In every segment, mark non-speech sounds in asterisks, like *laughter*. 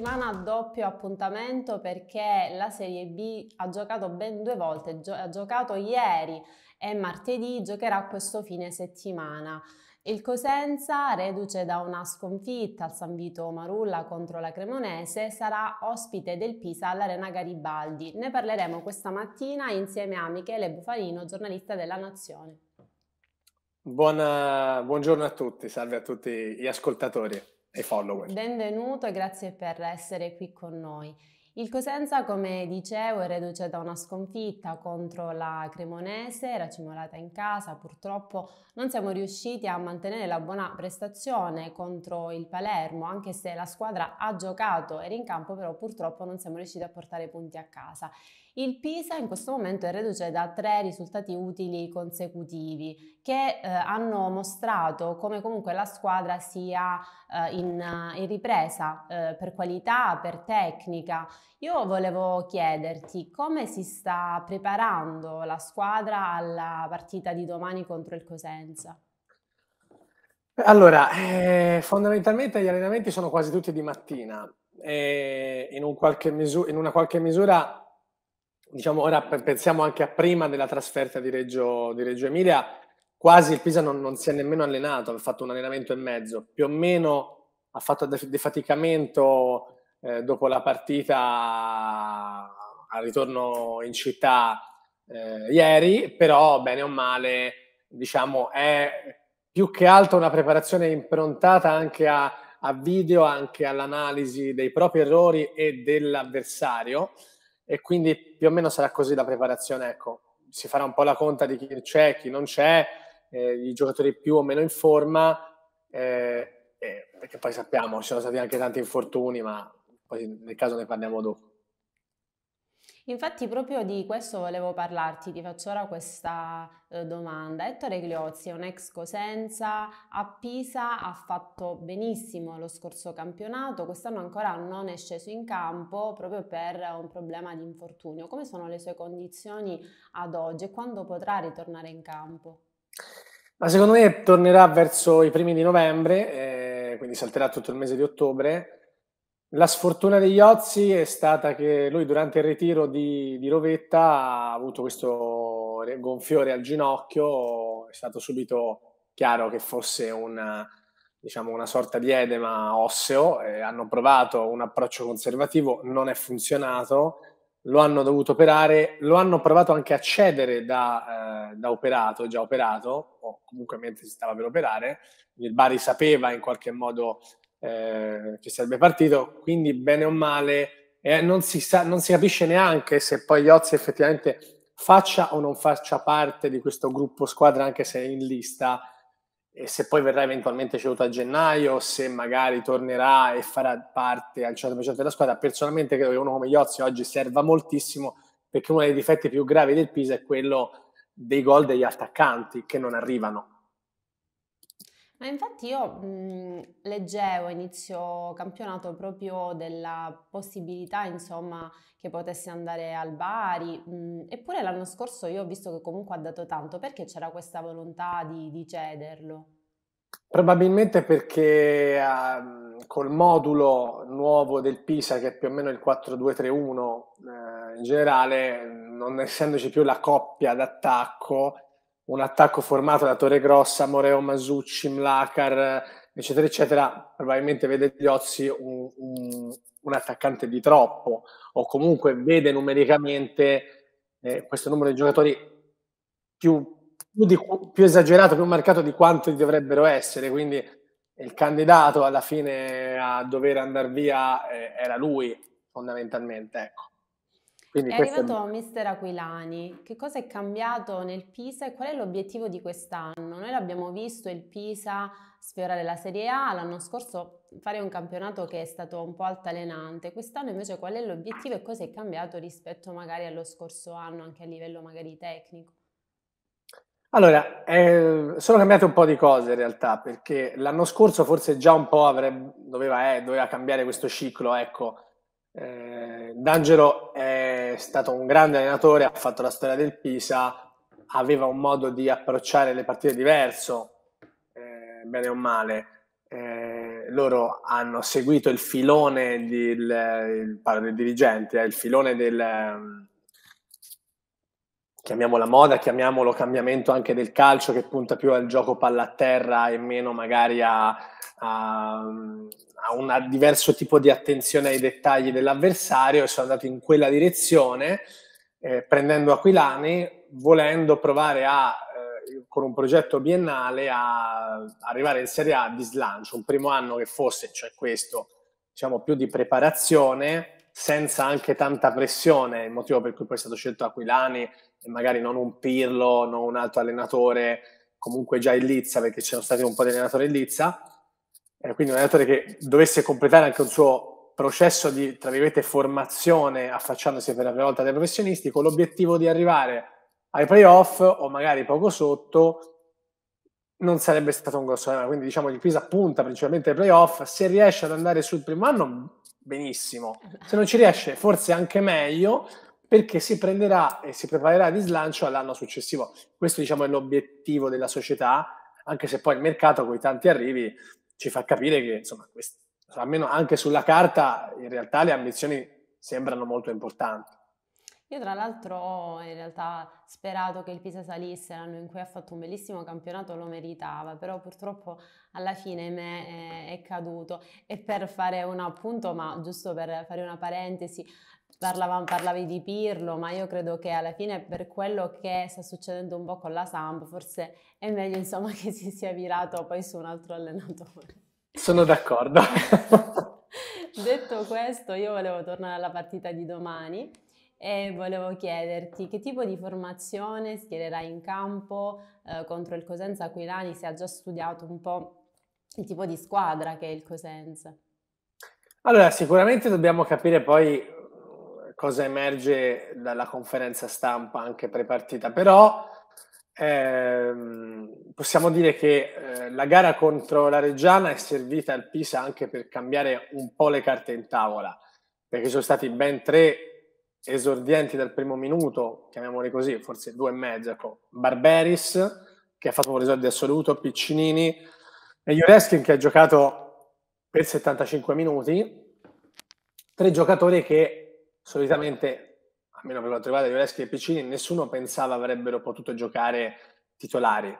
settimana a doppio appuntamento perché la Serie B ha giocato ben due volte, gio- ha giocato ieri e martedì, giocherà questo fine settimana. Il Cosenza, reduce da una sconfitta al San Vito Marulla contro la Cremonese, sarà ospite del Pisa all'Arena Garibaldi. Ne parleremo questa mattina insieme a Michele Bufarino, giornalista della Nazione. Buona, buongiorno a tutti, salve a tutti gli ascoltatori e follower. Benvenuto e grazie per essere qui con noi. Il Cosenza, come dicevo, è reduce da una sconfitta contro la Cremonese, racimolata in casa. Purtroppo non siamo riusciti a mantenere la buona prestazione contro il Palermo, anche se la squadra ha giocato, era in campo, però purtroppo non siamo riusciti a portare punti a casa. Il Pisa in questo momento è reduce da tre risultati utili consecutivi che eh, hanno mostrato come comunque la squadra sia eh, in, eh, in, ripresa eh, per qualità, per tecnica io volevo chiederti come si sta preparando la squadra alla partita di domani contro il Cosenza. Allora, eh, fondamentalmente gli allenamenti sono quasi tutti di mattina. Eh, in, un misura, in una qualche misura diciamo ora pensiamo anche a prima della trasferta di Reggio, di Reggio Emilia, quasi il Pisa non, non, si è nemmeno allenato, ha fatto un allenamento e mezzo, più o meno ha fatto defaticamento eh, dopo la partita al ritorno in città eh, ieri, però bene o male diciamo è più che altro una preparazione improntata anche a, a video, anche all'analisi dei propri errori e dell'avversario e quindi più o meno sarà così la preparazione, ecco, si farà un po' la conta di chi c'è, chi non c'è, eh, i giocatori più o meno in forma, eh, eh, perché poi sappiamo, ci sono stati anche tanti infortuni, ma poi nel caso ne parliamo dopo. Infatti proprio di questo volevo parlarti, ti faccio ora questa eh, domanda. Ettore Gliozzi è un ex Cosenza, a Pisa ha fatto benissimo lo scorso campionato, quest'anno ancora non è sceso in campo proprio per un problema di infortunio. Come sono le sue condizioni ad oggi e quando potrà ritornare in campo? Ma secondo me tornerà verso i primi di novembre, eh, quindi salterà tutto il mese di ottobre la sfortuna degli Ozzi è stata che lui durante il ritiro di, di, Rovetta ha avuto questo gonfiore al ginocchio, è stato subito chiaro che fosse una, diciamo, una sorta di edema osseo, eh, hanno provato un approccio conservativo, non è funzionato, lo hanno dovuto operare, lo hanno provato anche a cedere da, eh, da operato, già operato, o comunque mentre si stava per operare, il Bari sapeva in qualche modo eh, che sarebbe partito, quindi bene o male eh, non, si sa, non, si capisce neanche se poi Iozzi effettivamente faccia o non faccia parte di questo gruppo squadra anche se è in lista e se poi verrà eventualmente ceduto a gennaio, se magari tornerà e farà parte al 100% della squadra. Personalmente credo che uno come Iozzi oggi serva moltissimo perché uno dei difetti più gravi del Pisa è quello dei gol degli attaccanti che non arrivano ma infatti io mh, mhmm, leggevo a inizio campionato proprio della possibilità, insomma, che potesse andare al Bari, mh, mhmm, eppure l'anno scorso io ho visto che comunque ha dato tanto, perché c'era questa volontà di, di cederlo? Probabilmente perché uh, col modulo nuovo del Pisa, che è più o meno il 4-2-3-1, uh, eh, in generale, non essendoci più la coppia d'attacco, un attacco formato da Torre Grossa, Moreo Masucci, Mlacar, eh, eccetera, eccetera, probabilmente vede Diozzi un, un, un, attaccante di troppo, o comunque vede numericamente eh, questo numero di giocatori più, più, di, più, esagerato, più marcato di quanto dovrebbero essere. Quindi il candidato alla fine a dover andare via eh, era lui, fondamentalmente. Ecco. Quindi è arrivato è... mister Aquilani, che cosa è cambiato nel Pisa e qual è l'obiettivo di quest'anno? Noi l'abbiamo visto il Pisa sfiorare la Serie A, l'anno scorso fare un campionato che è stato un po' altalenante, quest'anno invece qual è l'obiettivo e cosa è cambiato rispetto magari allo scorso anno anche a livello magari tecnico? Allora, eh, sono cambiate un po' di cose in realtà, perché l'anno scorso forse già un po' avrebbe, doveva, eh, doveva cambiare questo ciclo, ecco. Eh, D'Angelo è stato un grande allenatore, ha fatto la storia del Pisa, aveva un modo di approcciare le partite diverso, eh, bene o male. Eh, loro hanno seguito il filone, di, il, parlo del dirigente, eh, il filone del ehm, chiamiamola moda, chiamiamolo cambiamento anche del calcio che punta più al gioco palla a terra e meno magari a, a, a un diverso tipo di attenzione ai dettagli dell'avversario e sono andato in quella direzione eh, prendendo Aquilani, volendo provare a, eh, con un progetto biennale a arrivare in Serie A di slancio, un primo anno che fosse, cioè questo, diciamo più di preparazione senza anche tanta pressione, il motivo per cui poi è stato scelto Aquilani magari non un Pirlo, non un altro allenatore, comunque già in Lizza, perché c'erano stati un po' di allenatori in Lizza, eh, quindi un allenatore che dovesse completare anche un suo processo di, tra virgolette, formazione, affacciandosi per la prima volta dai professionisti, con l'obiettivo di arrivare ai playoff o magari poco sotto, non sarebbe stato un grosso problema. Quindi diciamo che Pisa punta principalmente ai playoff, se riesce ad andare sul primo anno benissimo, se non ci riesce forse anche meglio, perché si prenderà e si preparerà di slancio all'anno successivo. Questo diciamo è l'obiettivo della società, anche se poi il mercato con i tanti arrivi ci fa capire che insomma, quest- almeno anche sulla carta in realtà le ambizioni sembrano molto importanti. Io tra l'altro ho in realtà sperato che il Pisa salisse l'anno in cui ha fatto un bellissimo campionato, lo meritava, però purtroppo alla fine me è, caduto. E per fare un appunto, ma giusto per fare una parentesi, Parlavamo, parlavi di Pirlo, ma io credo che alla fine per quello che sta succedendo un po' con la Samp, forse è meglio insomma *laughs* che si sia virato poi su un altro allenatore. Sono d'accordo. *laughs* Detto questo, io volevo tornare alla partita di domani e volevo chiederti che tipo di formazione schiererai in campo eh, contro il Cosenza Aquilani, se ha già studiato un po' il tipo di squadra che è il Cosenza. Allora, sicuramente dobbiamo capire poi cosa emerge dalla conferenza stampa anche pre-partita, però ehm, possiamo dire che eh, la gara contro la Reggiana è servita al Pisa anche per cambiare un po' le carte in tavola, perché sono stati ben tre esordienti dal primo minuto, chiamiamoli così, forse due e mezzo, ecco. Barberis che ha fatto un risultato assoluto, Piccinini e Jureskin che ha giocato per 75 minuti, tre giocatori che solitamente, almeno per quanto riguarda Ioleschi e Piccini, nessuno pensava avrebbero potuto giocare titolari.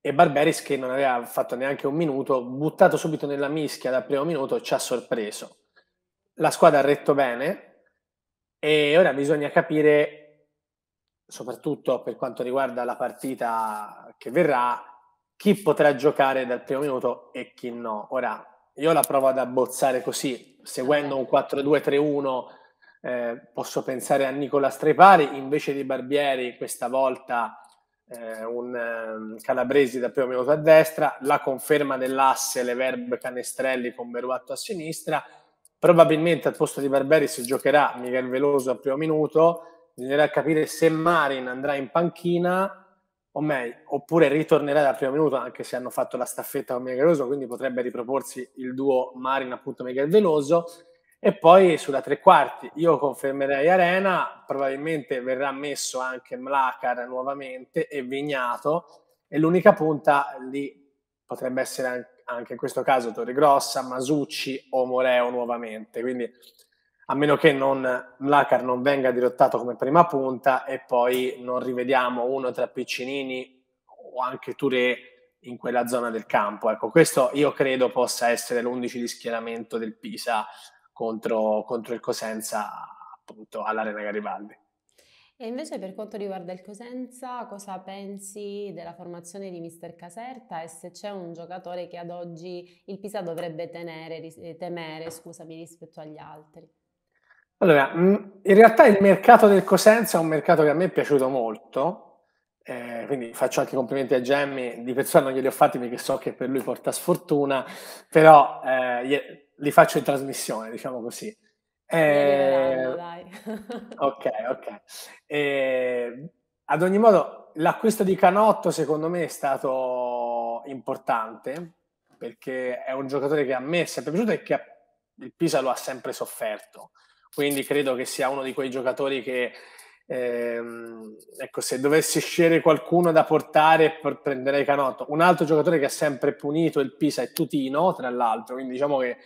E Barberis, che non aveva fatto neanche un minuto, buttato subito nella mischia dal primo minuto, ci ha sorpreso. La squadra ha retto bene e ora bisogna capire, soprattutto per quanto riguarda la partita che verrà, chi potrà giocare dal primo minuto e chi no. Ora, io la provo ad abbozzare così, seguendo un 4-2-3-1 eh, posso pensare a Nicola Strepari invece di Barbieri, questa volta eh, un um, Calabresi da primo minuto a destra, la conferma dell'asse Leverb Canestrelli con Beruatto a sinistra. Probabilmente al posto di Barbieri si giocherà Miguel Veloso a primo minuto. Bisognerà capire se Marin andrà in panchina o meglio, oppure ritornerà dal primo minuto anche se hanno fatto la staffetta con Miguel Veloso, quindi potrebbe riproporsi il duo Marin appunto Miguel Veloso e poi sulla tre quarti io confermerei Arena, probabilmente verrà messo anche Mlacar nuovamente e Vignato e l'unica punta lì potrebbe essere anche in questo caso Torre Grossa, Masucci o Moreo nuovamente, quindi a meno che non, Mlacar non venga dirottato come prima punta e poi non rivediamo uno tra Piccinini o anche Touré in quella zona del campo. Ecco, questo io credo possa essere l'undici di schieramento del Pisa contro, contro il Cosenza appunto all'Arena Garibaldi. E invece per quanto riguarda il Cosenza, cosa pensi della formazione di Mister Caserta e se c'è un giocatore che ad oggi il Pisa dovrebbe tenere, eh, temere scusami, rispetto agli altri? Allora, mm, in realtà il mercato del Cosenza è un mercato che a me è piaciuto molto, eh, quindi faccio anche complimenti a Gemmi, di persona non glieli ho fatti perché so che per lui porta sfortuna, però eh, li faccio in trasmissione, diciamo così. Eh, *laughs* ok, ok. Eh, ad ogni modo, l'acquisto di Canotto secondo me è stato importante perché è un giocatore che a me è sempre piaciuto e che il Pisa lo ha sempre sofferto. Quindi credo che sia uno di quei giocatori che, ehm, ecco, se dovessi scegliere qualcuno da portare, prenderei Canotto. Un altro giocatore che ha sempre punito il Pisa è Tutino, tra l'altro, quindi diciamo che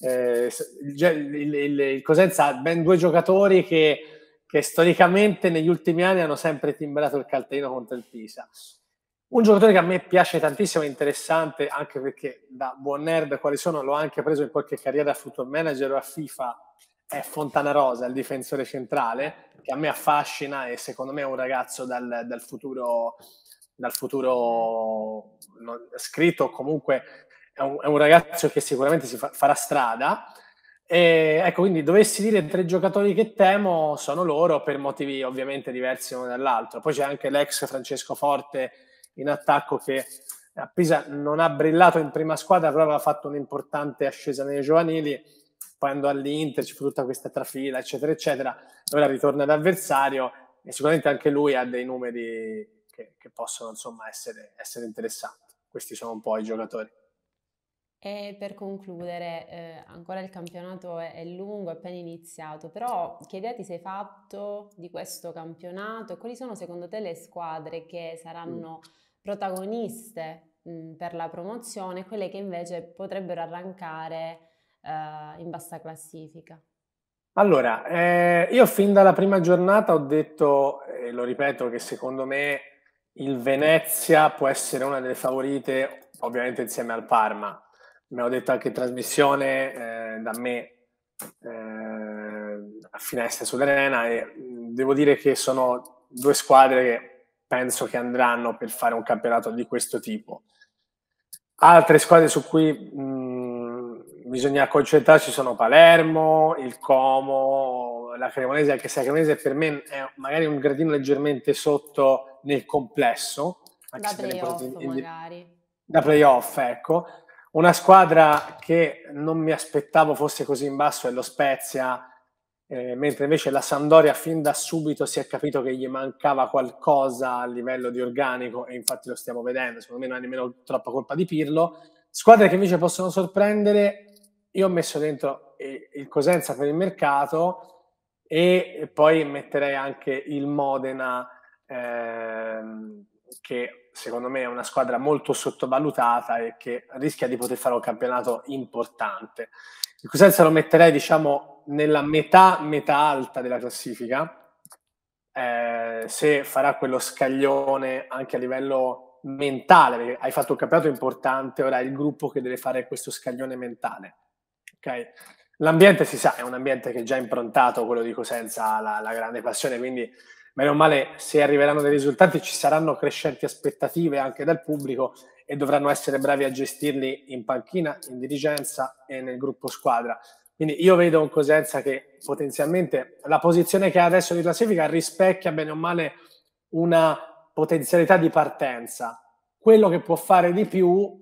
eh, il, il, il, Cosenza ha ben due giocatori che, che, storicamente negli ultimi anni hanno sempre timbrato il cartellino contro il Pisa. Un giocatore che a me piace tantissimo, è interessante, anche perché da buon nerd quali sono, l'ho anche preso in qualche carriera a football manager o a FIFA, è Fontana Rosa, il difensore centrale, che a me affascina e secondo me è un ragazzo dal, dal futuro, dal futuro scritto, comunque è un, è un ragazzo che sicuramente si fa, farà strada. E, ecco, quindi dovessi dire tre giocatori che temo, sono loro per motivi ovviamente diversi l'uno dall'altro. Poi c'è anche l'ex Francesco Forte in attacco che a Pisa non ha brillato in prima squadra, però aveva fatto un'importante ascesa nelle giovanili, poi andò all'Inter, ci fu tutta questa trafila, eccetera, eccetera. Ora ritorna ad avversario e sicuramente anche lui ha dei numeri che, che possono insomma essere, essere interessanti. Questi sono un po' i giocatori. E per concludere, eh, ancora il campionato è, è lungo, è appena iniziato, però che idea ti sei fatto di questo campionato quali sono secondo te le squadre che mm. saranno protagoniste mh, mm, per la promozione e quelle che invece potrebbero arrancare eh, in bassa classifica? Allora, eh, io fin dalla prima giornata ho detto, e lo ripeto, che secondo me il Venezia può essere una delle favorite, ovviamente insieme al Parma me l'ho detto anche in trasmissione eh, da me eh, a finestra sull'arena e devo dire che sono due squadre che penso che andranno per fare un campionato di questo tipo. Altre squadre su cui mh, bisogna concentrarci sono Palermo, il Como, la Cremonese, anche se la Cremonese per me è magari un gradino leggermente sotto nel complesso. Da playoff, in, in, magari. Da playoff, ecco una squadra che non mi aspettavo fosse così in basso è lo Spezia, eh, mentre invece la Sandoria fin da subito si è capito che gli mancava qualcosa a livello di organico e infatti lo stiamo vedendo, secondo me non è nemmeno troppa colpa di Pirlo. Squadre che invece possono sorprendere, io ho messo dentro eh, il Cosenza per il mercato e poi metterei anche il Modena ehm, che secondo me è una squadra molto sottovalutata e che rischia di poter fare un campionato importante. Il Cosenza lo metterei, diciamo, nella metà, metà alta della classifica, eh, se farà quello scaglione anche a livello mentale, perché hai fatto un campionato importante, ora è il gruppo che deve fare questo scaglione mentale. Okay? L'ambiente si sa, è un ambiente che è già improntato, quello di Cosenza, la, la grande passione, quindi meno male se arriveranno dei risultati ci saranno crescenti aspettative anche dal pubblico e dovranno essere bravi a gestirli in panchina, in dirigenza e nel gruppo squadra. Quindi io vedo un Cosenza che potenzialmente la posizione che ha adesso di classifica rispecchia bene o male una potenzialità di partenza. Quello che può fare di più,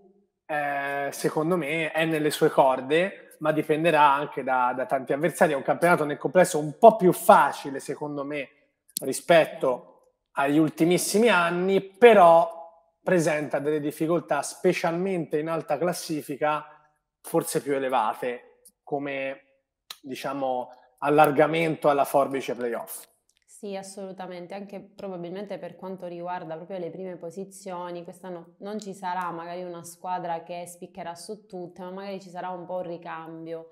eh, secondo me, è nelle sue corde, ma dipenderà anche da, da tanti avversari. È un campionato nel complesso un po' più facile, secondo me, rispetto agli ultimissimi anni, però presenta delle difficoltà, specialmente in alta classifica, forse più elevate, come diciamo allargamento alla forbice playoff. Sì, assolutamente, anche probabilmente per quanto riguarda proprio le prime posizioni, quest'anno non ci sarà magari una squadra che spiccherà su tutte, ma magari ci sarà un po' un ricambio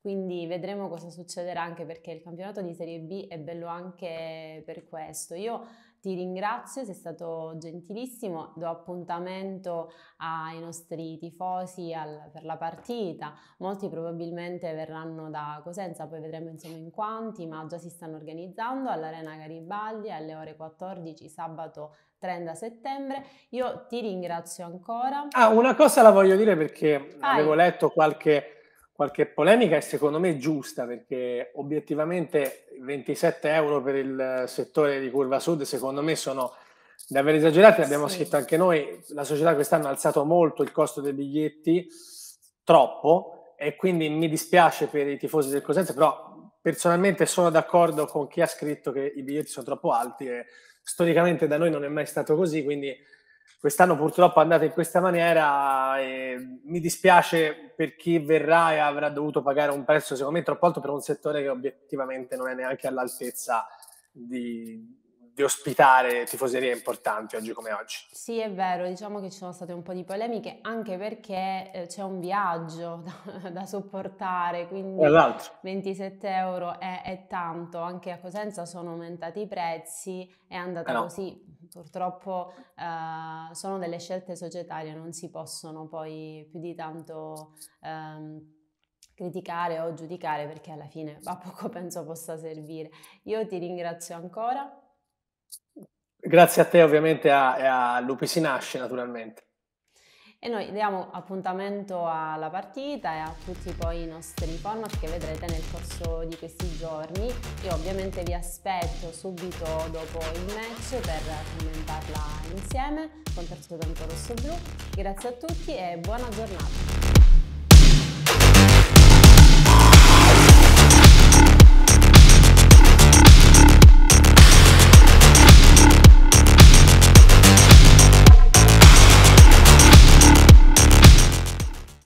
quindi vedremo cosa succederà anche perché il campionato di Serie B è bello anche per questo. Io ti ringrazio, sei stato gentilissimo, do appuntamento ai nostri tifosi al, per la partita, molti probabilmente verranno da Cosenza, poi vedremo insomma in quanti, ma già si stanno organizzando all'Arena Garibaldi alle ore 14 sabato 30 settembre. Io ti ringrazio ancora. Ah, una cosa la voglio dire perché Vai. avevo letto qualche qualche polemica e secondo me giusta perché obiettivamente 27 euro per il settore di Curva Sud secondo me sono davvero esagerati esagerato, abbiamo sì. scritto anche noi, la società quest'anno ha alzato molto il costo dei biglietti, troppo, e quindi mi dispiace per i tifosi del Cosenza, però personalmente sono d'accordo con chi ha scritto che i biglietti sono troppo alti e storicamente da noi non è mai stato così, quindi Quest'anno purtroppo è andata in questa maniera e mi dispiace per chi verrà e avrà dovuto pagare un prezzo secondo me troppo alto per un settore che obiettivamente non è neanche all'altezza di, di ospitare tifoserie importanti oggi come oggi. Sì, è vero, diciamo che ci sono state un po' di polemiche anche perché eh, c'è un viaggio *laughs* da, da sopportare, quindi 27 euro è, è, tanto, anche a Cosenza sono aumentati i prezzi, è andata eh no. così purtroppo eh, sono delle scelte societarie, non si possono poi più di tanto ehm, criticare o giudicare perché alla fine a *laughs* poco penso possa servire. Io ti ringrazio ancora. Grazie a te ovviamente e a, a si Nasce naturalmente e noi diamo appuntamento alla partita e a tutti poi i nostri format che vedrete nel corso di questi giorni. Io ovviamente vi aspetto subito dopo il match per commentarla insieme con Terzo Tempo Rosso Blu. Grazie a tutti e buona giornata!